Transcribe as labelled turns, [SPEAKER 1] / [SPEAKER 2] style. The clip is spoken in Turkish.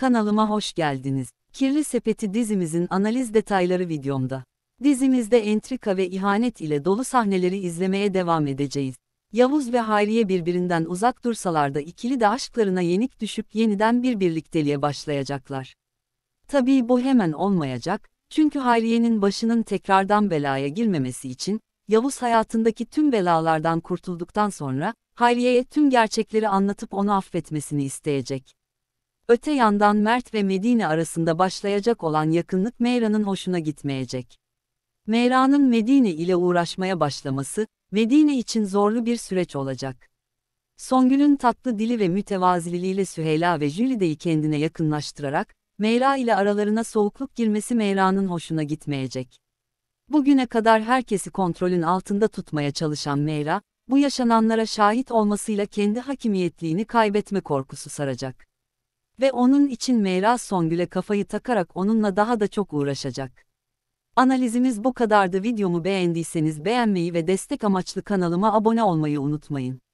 [SPEAKER 1] Kanalıma hoş geldiniz. Kirli Sepeti dizimizin analiz detayları videomda. Dizimizde entrika ve ihanet ile dolu sahneleri izlemeye devam edeceğiz. Yavuz ve Hayriye birbirinden uzak dursalar da ikili de aşklarına yenik düşüp yeniden bir birlikteliğe başlayacaklar. Tabii bu hemen olmayacak, çünkü Hayriye'nin başının tekrardan belaya girmemesi için, Yavuz hayatındaki tüm belalardan kurtulduktan sonra, Hayriye'ye tüm gerçekleri anlatıp onu affetmesini isteyecek. Öte yandan Mert ve Medine arasında başlayacak olan yakınlık Meyra'nın hoşuna gitmeyecek. Meyra'nın Medine ile uğraşmaya başlaması, Medine için zorlu bir süreç olacak. Songül'ün tatlı dili ve mütevaziliğiyle Süheyla ve Jülide'yi kendine yakınlaştırarak, Meyra ile aralarına soğukluk girmesi Meyra'nın hoşuna gitmeyecek. Bugüne kadar herkesi kontrolün altında tutmaya çalışan Meyra, bu yaşananlara şahit olmasıyla kendi hakimiyetliğini kaybetme korkusu saracak ve onun için Meyra Songül'e kafayı takarak onunla daha da çok uğraşacak. Analizimiz bu kadardı videomu beğendiyseniz beğenmeyi ve destek amaçlı kanalıma abone olmayı unutmayın.